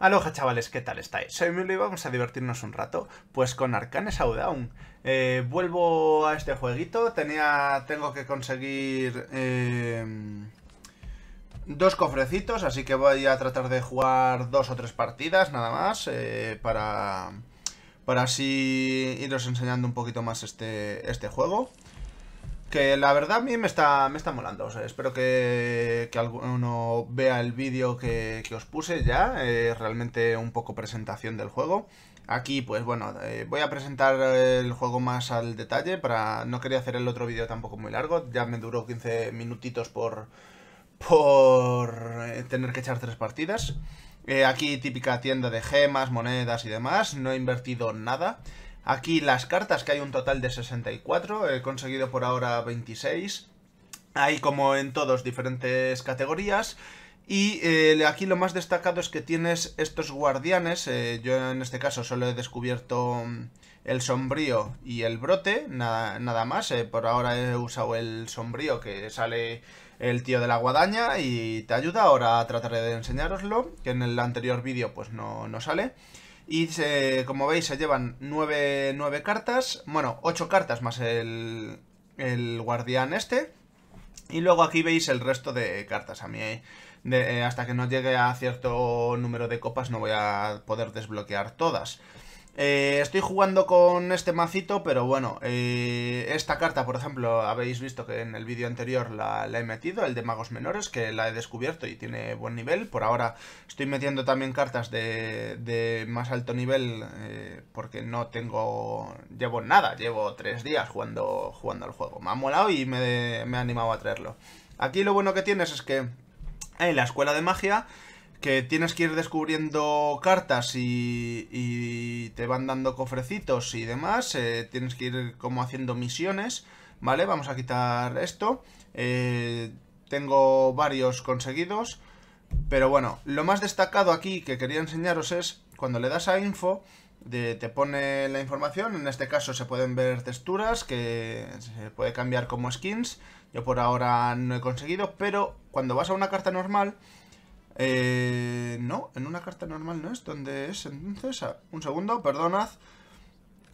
Aloha chavales, ¿qué tal estáis? Soy Milo y vamos a divertirnos un rato, pues con Arcanes Showdown. Eh, vuelvo a este jueguito, tenía, tengo que conseguir em, dos cofrecitos, así que voy a tratar de jugar dos o tres partidas nada más, eh, para, para así iros enseñando un poquito más este, este juego. Que la verdad a mí me está, me está molando. O sea, espero que, que, alguno vea el vídeo que, que os puse ya. Eh, realmente un poco presentación del juego. Aquí, pues bueno, eh, voy a presentar el juego más al detalle. para No quería hacer el otro vídeo tampoco muy largo. Ya me duró 15 minutitos por, por eh, tener que echar tres partidas. aquí típica tienda de gemas, monedas y demás. No he invertido nada. Aquí las cartas, que hay un total de 64, he conseguido por ahora 26. Hay como en todos diferentes categorías. Y eh, aquí lo más destacado es que tienes estos guardianes. Eh, yo en este caso solo he descubierto mm, el sombrío y el brote, nada, más. Eh, por ahora he usado el sombrío que sale el tío de la guadaña y te ayuda. Ahora trataré de enseñároslo, que en el anterior vídeo pues no, no sale. Y como veis se llevan 9, cartas, bueno, 8 cartas más el, el guardián este. Y luego aquí veis el resto de cartas. A mí, eh, hasta que no llegue a cierto número de copas, no voy a poder desbloquear todas. Eh, estoy jugando con este macito, pero bueno, eh, esta carta, por ejemplo, habéis visto que en el vídeo anterior la, he metido, el de magos menores, que la he descubierto y tiene buen nivel. Por ahora estoy metiendo también cartas de, de más alto nivel, eh, porque no tengo... llevo nada, llevo tres días jugando, jugando al juego. Me ha molado y me, me ha animado a traerlo. Aquí lo bueno que tienes es que en la escuela de magia que tienes que ir descubriendo cartas y, te van dando cofrecitos y demás, eh, tienes que ir como haciendo misiones, ¿vale? Vamos a quitar esto, eh, tengo varios conseguidos, pero bueno, lo más destacado aquí que quería enseñaros es cuando le das a info, te pone la información, en este caso se pueden ver texturas, que se puede cambiar como skins, yo por ahora no he conseguido, pero cuando vas a una carta normal eh, no, en una carta normal no es. donde es entonces? un segundo, perdonad.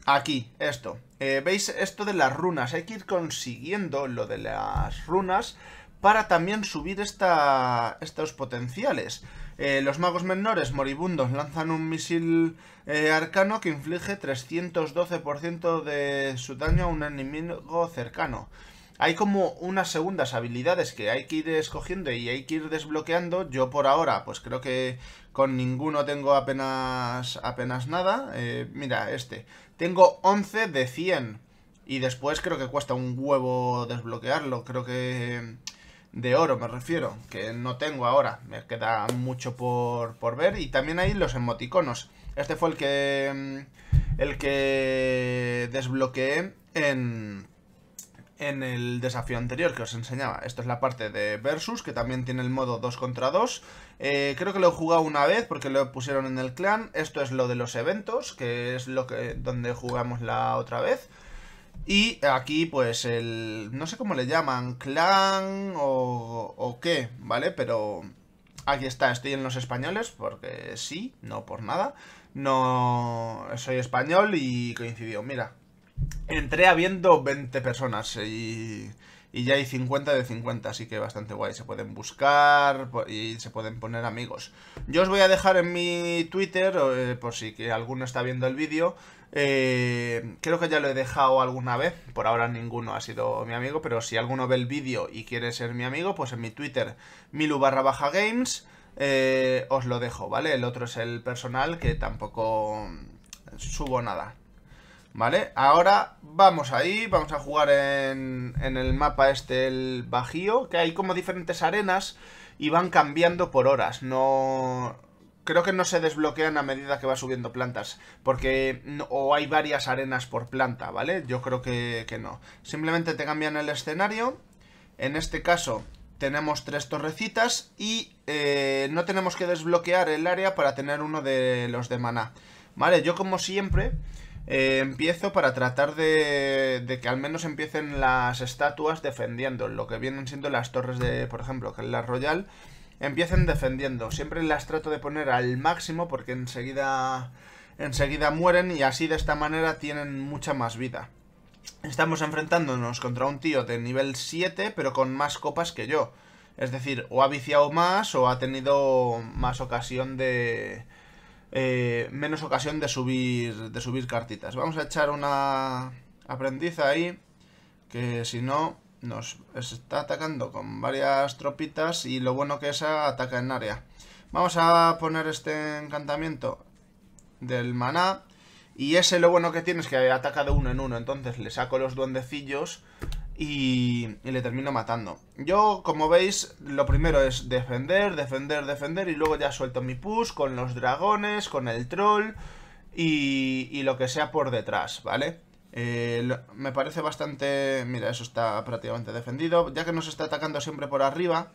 Aquí, esto. Eh, ¿Veis esto de las runas? Hay que ir consiguiendo lo de las runas para también subir esta, estos potenciales. Eh, los magos menores moribundos lanzan un misil arcano que inflige 312% de su daño a un enemigo cercano. Hay como unas segundas habilidades que hay que ir escogiendo y hay que ir desbloqueando. Yo por ahora, pues creo que con ninguno tengo apenas, apenas nada. Eh, mira, este. Tengo 11 de 100. Y después creo que cuesta un huevo desbloquearlo. Creo que de oro me refiero, que no tengo ahora, me queda mucho por, por, ver y también hay los emoticonos. Este fue el que el que desbloqueé en en el desafío anterior que os enseñaba. Esto es la parte de Versus, que también tiene el modo 2 contra 2. Eh, creo que lo he jugado una vez porque lo pusieron en el clan. Esto es lo de los eventos, que es lo que donde jugamos la otra vez. Y aquí, pues, el... no sé cómo le llaman, clan o, o qué, ¿vale? Pero aquí está, estoy en los españoles, porque sí, no por nada. No soy español y coincidió, mira, Entré habiendo 20 personas y, ya hay 50 de 50, así que bastante guay. Se pueden buscar y se pueden poner amigos. Yo os voy a dejar en mi Twitter, eh, por si que alguno está viendo el vídeo. Eh, creo que ya lo he dejado alguna vez, por ahora ninguno ha sido mi amigo, pero si alguno ve el vídeo y quiere ser mi amigo, pues en mi Twitter, milu barra baja games, eh, os lo dejo, ¿vale? El otro es el personal que tampoco subo nada. ¿Vale? Ahora vamos ahí, vamos a jugar en, en el mapa este, el Bajío, que hay como diferentes arenas y van cambiando por horas. No, creo que no se desbloquean a medida que va subiendo plantas, porque o hay varias arenas por planta, ¿vale? Yo creo que, no. Simplemente te cambian el escenario, en este caso tenemos tres torrecitas y eh, no tenemos que desbloquear el área para tener uno de los de maná, ¿vale? Yo como siempre eh, empiezo para tratar de, que al menos empiecen las estatuas defendiendo, lo que vienen siendo las torres de, por ejemplo, que es la Royal, empiecen defendiendo. Siempre las trato de poner al máximo porque enseguida, enseguida mueren y así de esta manera tienen mucha más vida. Estamos enfrentándonos contra un tío de nivel 7 pero con más copas que yo. Es decir, o ha viciado más o ha tenido más ocasión de eh, menos ocasión de subir, de subir cartitas. Vamos a echar una aprendiz ahí, que si no nos está atacando con varias tropitas y lo bueno que esa ataca en área. Vamos a poner este encantamiento del maná. Y ese lo bueno que tiene es que ataca de uno en uno, entonces le saco los duendecillos y, le termino matando. Yo, como veis, lo primero es defender, defender, defender y luego ya suelto mi push con los dragones, con el troll y, lo que sea por detrás, ¿vale? Eh, me parece bastante... Mira, eso está prácticamente defendido. Ya que nos está atacando siempre por arriba,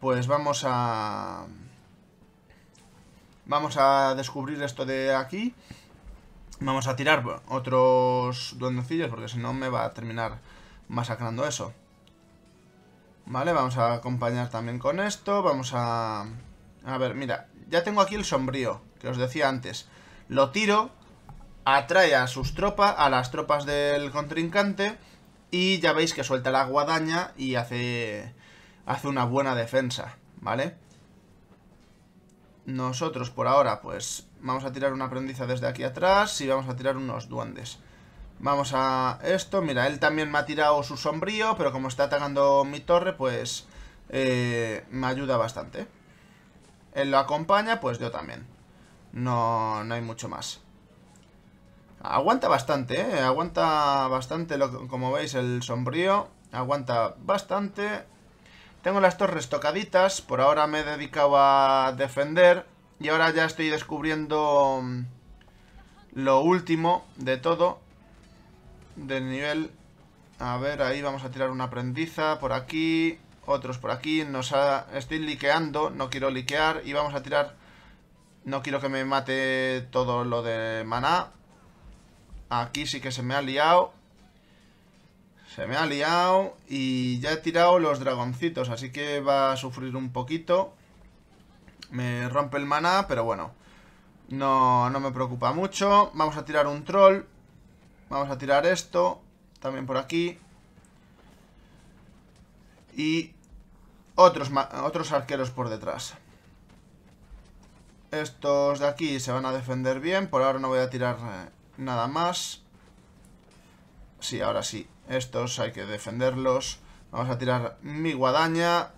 pues vamos a... Vamos a descubrir esto de aquí. Vamos a tirar otros duendecillos porque si no me va a terminar masacrando eso. Vale, vamos a acompañar también con esto. Vamos a... A ver, mira, ya tengo aquí el sombrío, que os decía antes. Lo tiro, atrae a sus tropas, a las tropas del contrincante, y ya veis que suelta la guadaña y hace, hace una buena defensa, ¿vale? Nosotros por ahora, pues, vamos a tirar una aprendiza desde aquí atrás y vamos a tirar unos duendes. Vamos a esto. Mira, él también me ha tirado su sombrío, pero como está atacando mi torre, pues eh, me ayuda bastante. Él lo acompaña, pues yo también. No, no hay mucho más. Aguanta bastante, ¿eh? Aguanta bastante, como veis, el sombrío. Aguanta bastante. Tengo las torres tocaditas. Por ahora me he dedicado a defender. Y ahora ya estoy descubriendo mm, lo último de todo. De nivel... A ver, ahí vamos a tirar una aprendiza por aquí, otros por aquí. Nos ha... Estoy liqueando, no quiero liquear y vamos a tirar... No quiero que me mate todo lo de maná. Aquí sí que se me ha liado. Se me ha liado y ya he tirado los dragoncitos, así que va a sufrir un poquito. Me rompe el maná, pero bueno. No, no me preocupa mucho. Vamos a tirar un troll. Vamos a tirar esto. También por aquí. Y otros, otros arqueros por detrás. Estos de aquí se van a defender bien. Por ahora no voy a tirar eh, nada más. Sí, ahora sí. Estos hay que defenderlos. Vamos a tirar mi guadaña.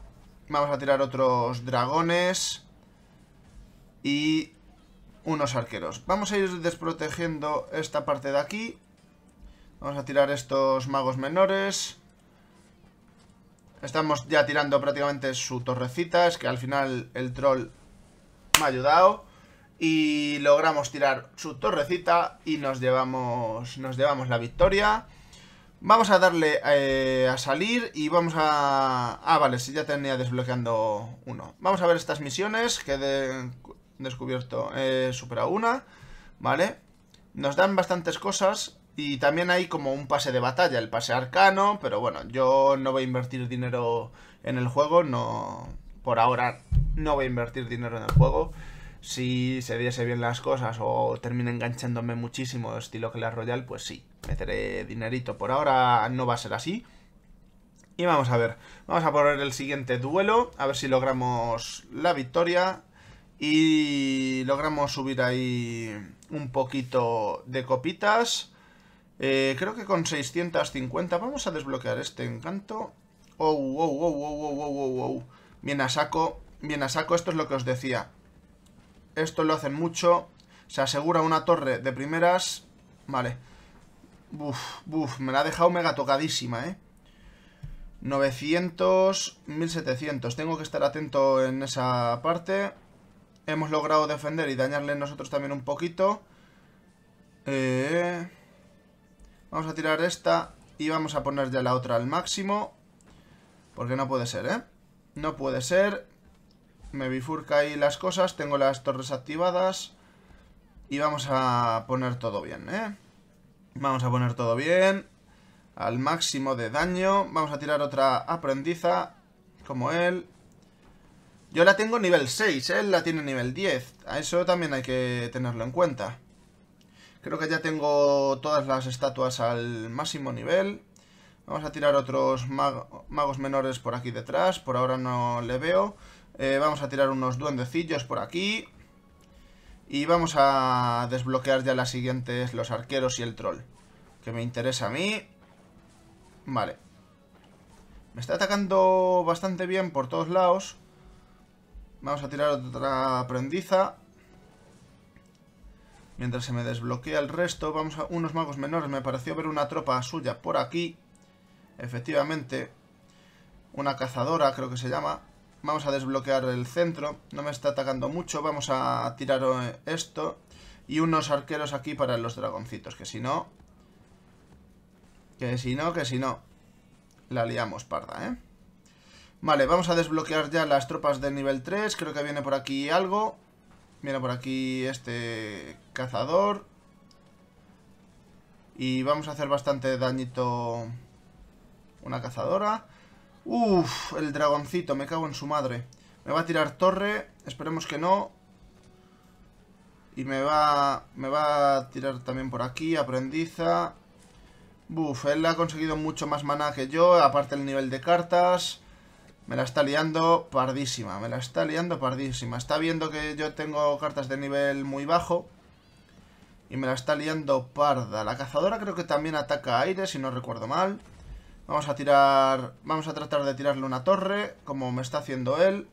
Vamos a tirar otros dragones. Y unos arqueros. Vamos a ir desprotegiendo esta parte de aquí. Vamos a tirar estos magos menores. Estamos ya tirando prácticamente su torrecita. Es que al final el troll me ha ayudado. Y logramos tirar su torrecita y nos llevamos, nos llevamos la victoria. Vamos a darle eh, a salir y vamos a... Ah, vale, si ya tenía desbloqueando uno. Vamos a ver estas misiones que he descubierto. Eh, supera una, ¿vale? Nos dan bastantes cosas y también hay como un pase de batalla, el pase arcano, pero bueno, yo no voy a invertir dinero en el juego, no... Por ahora no voy a invertir dinero en el juego. Si se diese bien las cosas o termine enganchándome muchísimo estilo la Royal, pues sí, meteré dinerito. Por ahora no va a ser así. Y vamos a ver, vamos a poner el siguiente duelo, a ver si logramos la victoria y logramos subir ahí un poquito de copitas. Eh, creo que con 650 vamos a desbloquear este encanto. Oh, oh, oh, oh, oh, oh, oh, oh. Bien a saco, bien a saco, esto es lo que os decía. Esto lo hacen mucho. Se asegura una torre de primeras. Vale. Buf, buf, me la ha dejado mega tocadísima, ¿eh? 900, 1700. Tengo que estar atento en esa parte. Hemos logrado defender y dañarle nosotros también un poquito. Eh... Vamos a tirar esta y vamos a poner ya la otra al máximo. Porque no puede ser, ¿eh? No puede ser. Me bifurca ahí las cosas. Tengo las torres activadas. Y vamos a poner todo bien, ¿eh? Vamos a poner todo bien. Al máximo de daño. Vamos a tirar otra aprendiza. Como él. Yo la tengo nivel 6, él la tiene nivel 10. A eso también hay que tenerlo en cuenta. Creo que ya tengo todas las estatuas al máximo nivel. Vamos a tirar otros magos menores por aquí detrás. Por ahora no le veo. Eh, vamos a tirar unos duendecillos por aquí. Y vamos a desbloquear ya las siguientes, los arqueros y el troll. Que me interesa a mí. Vale. Me está atacando bastante bien por todos lados. Vamos a tirar otra aprendiza. Mientras se me desbloquea el resto, vamos a unos magos menores. Me pareció ver una tropa suya por aquí. Efectivamente. Una cazadora, creo que se llama. Vamos a desbloquear el centro. No me está atacando mucho. Vamos a tirar eh, esto. Y unos arqueros aquí para los dragoncitos. Que si no... Que si no, que si no. La liamos parda, ¿eh? Vale, vamos a desbloquear ya las tropas de nivel 3. Creo que viene por aquí algo. Mira por aquí este cazador. Y vamos a hacer bastante dañito una cazadora. Uf, el dragoncito, me cago en su madre. Me va a tirar torre, esperemos que no. Y me va, me va a tirar también por aquí, aprendiza. Buf, él ha conseguido mucho más maná que yo, aparte el nivel de cartas. Me la está liando pardísima, me la está liando pardísima. Está viendo que yo tengo cartas de nivel muy bajo. Y me la está liando parda. La cazadora creo que también ataca aire, si no recuerdo mal. Vamos a tirar... Vamos a tratar de tirarle una torre, como me está haciendo él.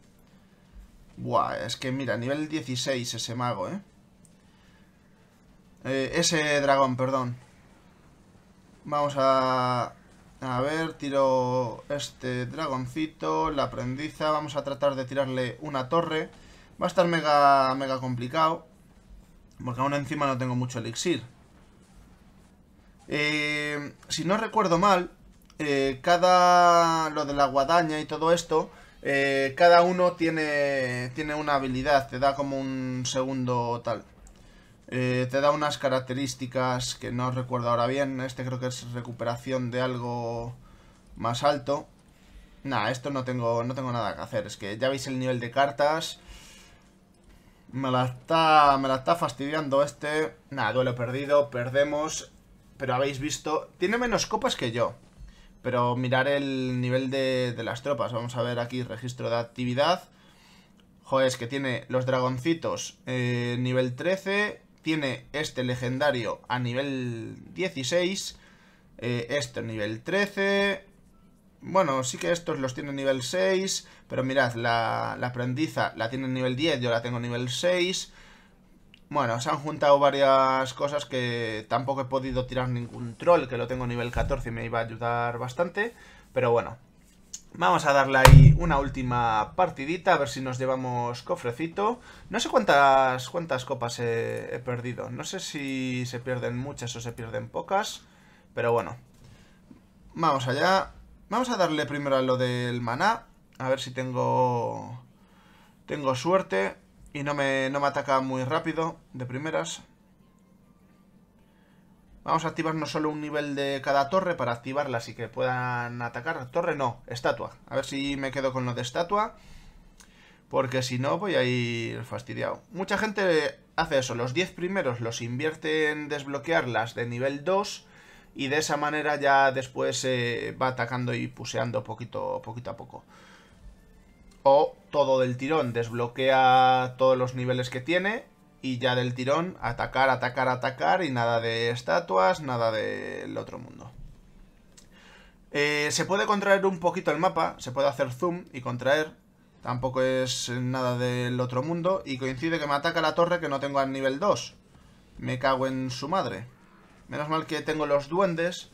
Buah, es que mira, nivel 16 ese mago, ¿eh? eh ese dragón, perdón. Vamos a... A ver, tiro este dragoncito, la aprendiza. Vamos a tratar de tirarle una torre. Va a estar mega, mega complicado. Porque aún encima no tengo mucho elixir. Eh, si no recuerdo mal, eh, cada... Lo de la guadaña y todo esto... Eh, cada uno tiene, tiene una habilidad. Te da como un segundo tal. Eh, te da unas características que no recuerdo ahora bien. Este creo que es recuperación de algo más alto. Nada, esto no tengo, no tengo nada que hacer. Es que ya veis el nivel de cartas. Me la está, está fastidiando este. Nada, duelo perdido, perdemos. Pero habéis visto... Tiene menos copas que yo. Pero mirar el nivel de, las tropas. Vamos a ver aquí registro de actividad. Joder, es que tiene los dragoncitos eh, nivel 13, tiene este legendario a nivel 16, eh, este nivel 13... Bueno, sí que estos los tiene a nivel 6, pero mirad, la, la aprendiza la tiene nivel 10, yo la tengo a nivel 6... Bueno, se han juntado varias cosas que tampoco he podido tirar ningún troll, que lo tengo a nivel 14 y me iba a ayudar bastante. Pero bueno, Vamos a darle ahí una última partidita, a ver si nos llevamos cofrecito. No sé cuántas, cuántas copas he, perdido. No sé si se pierden muchas o se pierden pocas. Pero bueno. Vamos allá. Vamos a darle primero a lo del maná. A ver si tengo... Tengo suerte. Y no me, no me ataca muy rápido de primeras. Vamos a activar no solo un nivel de cada torre para activarlas y que puedan atacar. Torre no, estatua. A ver si me quedo con lo de estatua. Porque si no voy a ir fastidiado. Mucha gente hace eso. Los 10 primeros los invierte en desbloquearlas de nivel 2. Y de esa manera ya después va atacando y puseando poquito, poquito a poco. O todo del tirón. Desbloquea todos los niveles que tiene y ya del tirón atacar, atacar, atacar y nada de estatuas, nada del otro mundo. Eh, se puede contraer un poquito el mapa, se puede hacer zoom y contraer, tampoco es nada del otro mundo y coincide que me ataca la torre que no tengo al nivel 2. Me cago en su madre. Menos mal que tengo los duendes,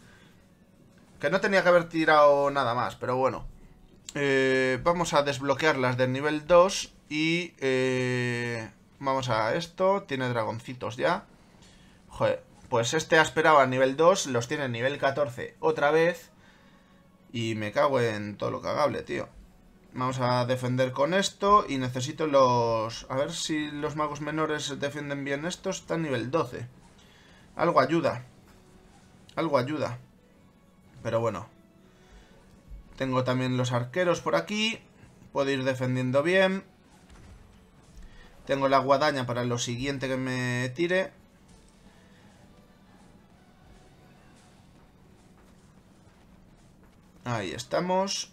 que no tenía que haber tirado nada más, pero bueno. Eh, vamos a desbloquearlas del nivel 2 y... Eh, Vamos a esto. Tiene dragoncitos ya. Joder. Pues este a nivel 2. Los tiene nivel 14 otra vez. Y me cago en todo lo cagable, tío. Vamos a defender con esto. Y necesito los... A ver si los magos menores defienden bien estos. Está nivel 12. Algo ayuda. Algo ayuda. Pero bueno. Tengo también los arqueros por aquí. Puedo ir defendiendo bien. Tengo la guadaña para lo siguiente que me tire. Ahí estamos.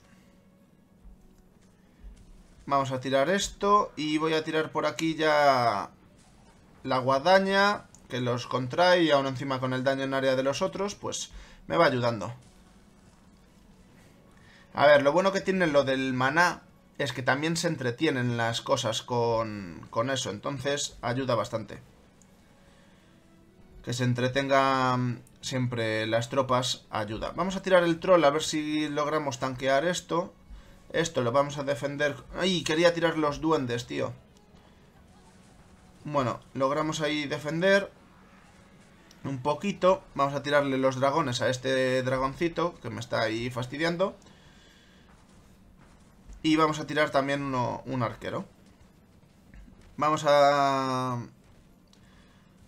Vamos a tirar esto y voy a tirar por aquí ya la guadaña que los contrae y aún encima con el daño en área de los otros, pues me va ayudando. A ver, lo bueno que tiene lo del maná es que también se entretienen las cosas con, con eso, entonces ayuda bastante. Que se entretengan mm, siempre las tropas ayuda. Vamos a tirar el troll a ver si logramos tanquear esto. Esto lo vamos a defender... ¡Ay! Quería tirar los duendes, tío. Bueno, logramos ahí defender un poquito. Vamos a tirarle los dragones a este dragoncito que me está ahí fastidiando. Y vamos a tirar también un arquero. Vamos a...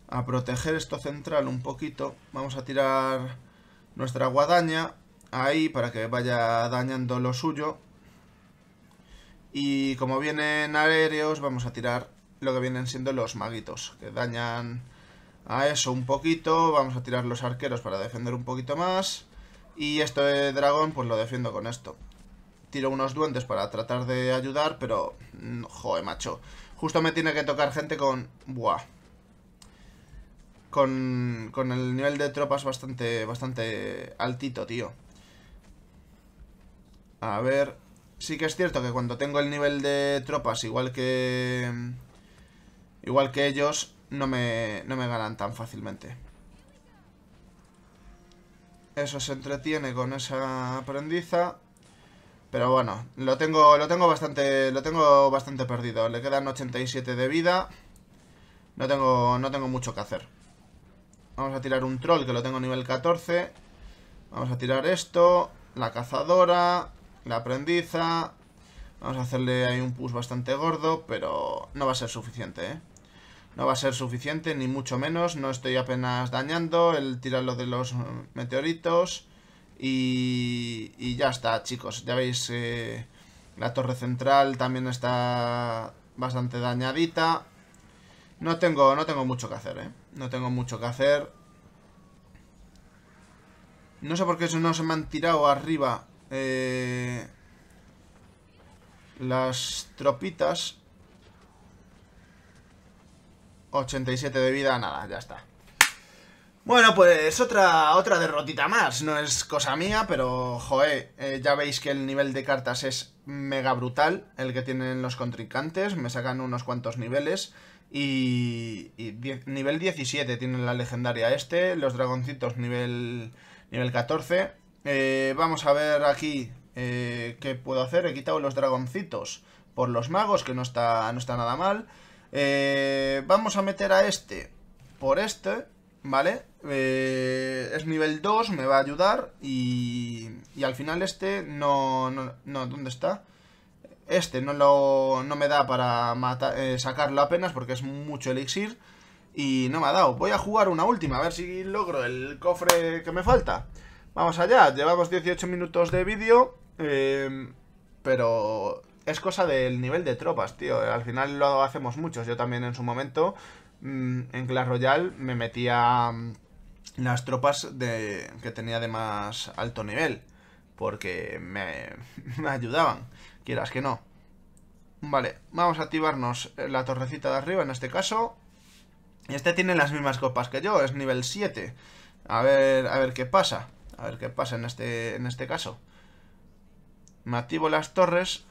A proteger esto central un poquito. Vamos a tirar nuestra guadaña ahí para que vaya dañando lo suyo. Y como vienen aéreos, vamos a tirar lo que vienen siendo los maguitos, que dañan a eso un poquito. Vamos a tirar los arqueros para defender un poquito más. Y esto de dragón, pues lo defiendo con esto tiro unos duendes para tratar de ayudar, pero... Mm, Joder, macho. Justo me tiene que tocar gente con... Buah. Con, con el nivel de tropas bastante, bastante altito, tío. A ver... Sí que es cierto que cuando tengo el nivel de tropas igual que... Igual que ellos, no me, no me ganan tan fácilmente. Eso se entretiene con esa aprendiza. Pero bueno, lo tengo, lo tengo bastante. Lo tengo bastante perdido. Le quedan 87 de vida. No tengo, no tengo mucho que hacer. Vamos a tirar un troll que lo tengo nivel 14. Vamos a tirar esto. La cazadora. La aprendiza. Vamos a hacerle ahí un push bastante gordo, pero no va a ser suficiente, ¿eh? No va a ser suficiente, ni mucho menos. No estoy apenas dañando el tirarlo de los meteoritos. Y, ya está, chicos. Ya veis, eh, la torre central también está bastante dañadita. No tengo, no tengo mucho que hacer, ¿eh? No tengo mucho que hacer. No sé por qué no se me han tirado arriba eh, las tropitas. 87 de vida, nada, ya está. Bueno, pues otra, otra derrotita más. No es cosa mía, pero joe, eh, ya veis que el nivel de cartas es mega brutal, el que tienen los contrincantes. Me sacan unos cuantos niveles. Y, nivel 17 tienen la legendaria este, los dragoncitos nivel, nivel 14. Eh, vamos a ver aquí eh, qué puedo hacer. He quitado los dragoncitos por los magos, que no está, no está nada mal. vamos a meter a este por este. ¿vale? Eh, es nivel 2, me va a ayudar y, y al final este no, no, no, ¿dónde está? Este no, lo, no me da para matar, eh, sacarlo apenas porque es mucho elixir y no me ha dado. Voy a jugar una última, a ver si logro el cofre que me falta. Vamos allá, llevamos 18 minutos de vídeo, em, pero es cosa del nivel de tropas, tío. Al final lo hacemos muchos, yo también en su momento Mm, en Clash Royale me metía mm, las tropas de, que tenía de más alto nivel, porque me, ayudaban, quieras que no. Vale, vamos a activarnos eh, la torrecita de arriba en este caso. Este tiene las mismas copas que yo, es nivel 7. A ver, a ver qué pasa. A ver qué pasa en este, en este caso. Me activo las torres.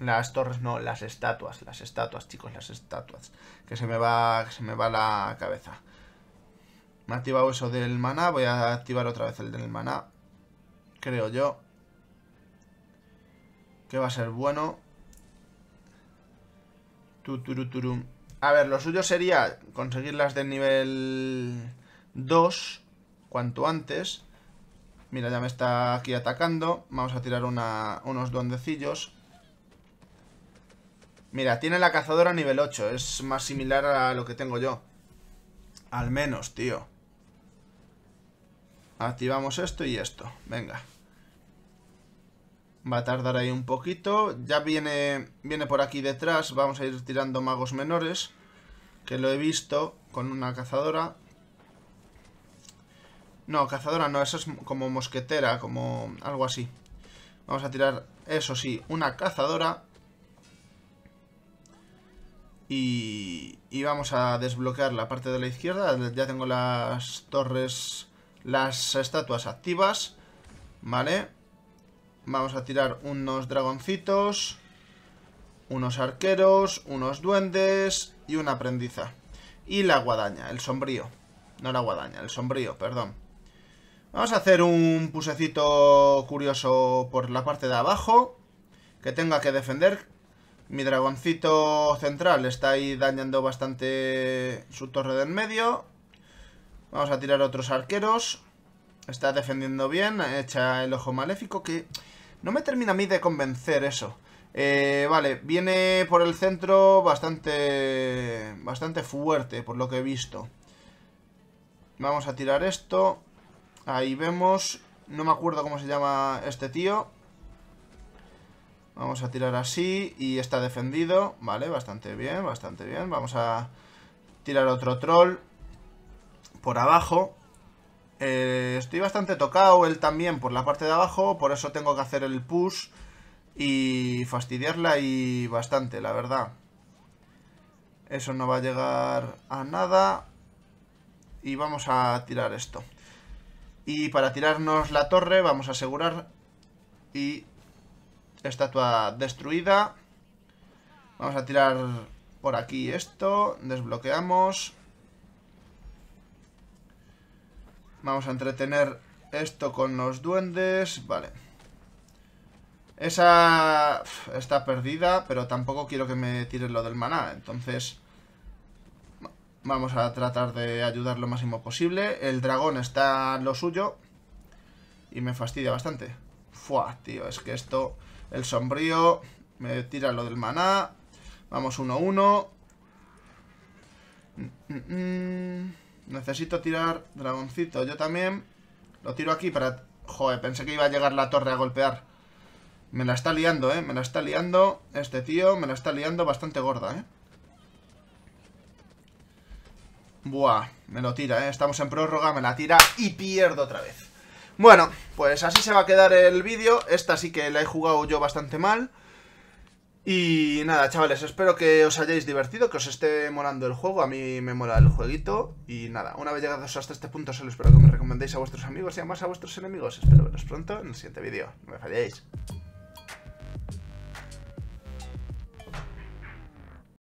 Las torres, no, las estatuas, las estatuas, chicos, las estatuas. Que se me va, se me va la cabeza. Me ha activado eso del maná, voy a activar otra vez el del maná. Creo yo. Que va a ser bueno. A ver, lo suyo sería conseguirlas del nivel 2 cuanto antes. Mira, ya me está aquí atacando. Vamos a tirar unos duendecillos. Mira, tiene la cazadora nivel 8. Es más similar a lo que tengo yo. Al menos, tío. Activamos esto y esto. Venga. Va a tardar ahí un poquito. Ya viene, viene por aquí detrás. Vamos a ir tirando magos menores. Que lo he visto con una cazadora. No, cazadora no. Eso es como mosquetera, como algo así. Vamos a tirar, eso sí, una cazadora. Y, vamos a desbloquear la parte de la izquierda. Ya tengo las torres, las estatuas activas. Vale. Vamos a tirar unos dragoncitos, unos arqueros, unos duendes y una aprendiza. Y la guadaña, el sombrío. No la guadaña, el sombrío, perdón. Vamos a hacer un pusecito curioso por la parte de abajo. Que tenga que defender mi dragoncito central está ahí dañando bastante su torre en medio. Vamos a tirar otros arqueros. Está defendiendo bien, echa el ojo maléfico que no me termina a mí de convencer eso. Eh, vale, viene por el centro bastante, bastante fuerte, por lo que he visto. Vamos a tirar esto. Ahí vemos. No me acuerdo cómo se llama este tío. Vamos a tirar así y está defendido. Vale, bastante bien, bastante bien. Vamos a tirar otro troll por abajo. Eh, estoy bastante tocado él también por la parte de abajo, por eso tengo que hacer el push y fastidiarla y bastante, la verdad. Eso no va a llegar a nada. Y vamos a tirar esto. Y para tirarnos la torre vamos a asegurar y Estatua destruida. Vamos a tirar por aquí esto. Desbloqueamos. Vamos a entretener esto con los duendes. Vale. Esa está perdida, pero tampoco quiero que me tiren lo del maná. Entonces vamos a tratar de ayudar lo máximo posible. El dragón está lo suyo y me fastidia bastante. Fua, tío, es que esto... El sombrío. Me tira lo del maná. Vamos 1-1. Uno, mm, mm, mm. Necesito tirar dragoncito. Yo también. Lo tiro aquí para... Joder, pensé que iba a llegar la torre a golpear. Me la está liando, ¿eh? Me la está liando este tío. Me la está liando bastante gorda, ¿eh? Buah, me lo tira, ¿eh? Estamos en prórroga, me la tira y pierdo otra vez. Bueno, pues así se va a quedar el vídeo. Esta sí que la he jugado yo bastante mal. Y nada, chavales, espero que os hayáis divertido, que os esté molando el juego. A mí me mola el jueguito. Y nada, una vez llegados hasta este punto, solo espero que me recomendéis a vuestros amigos y además a vuestros enemigos. Espero veros pronto en el siguiente vídeo. No me falléis.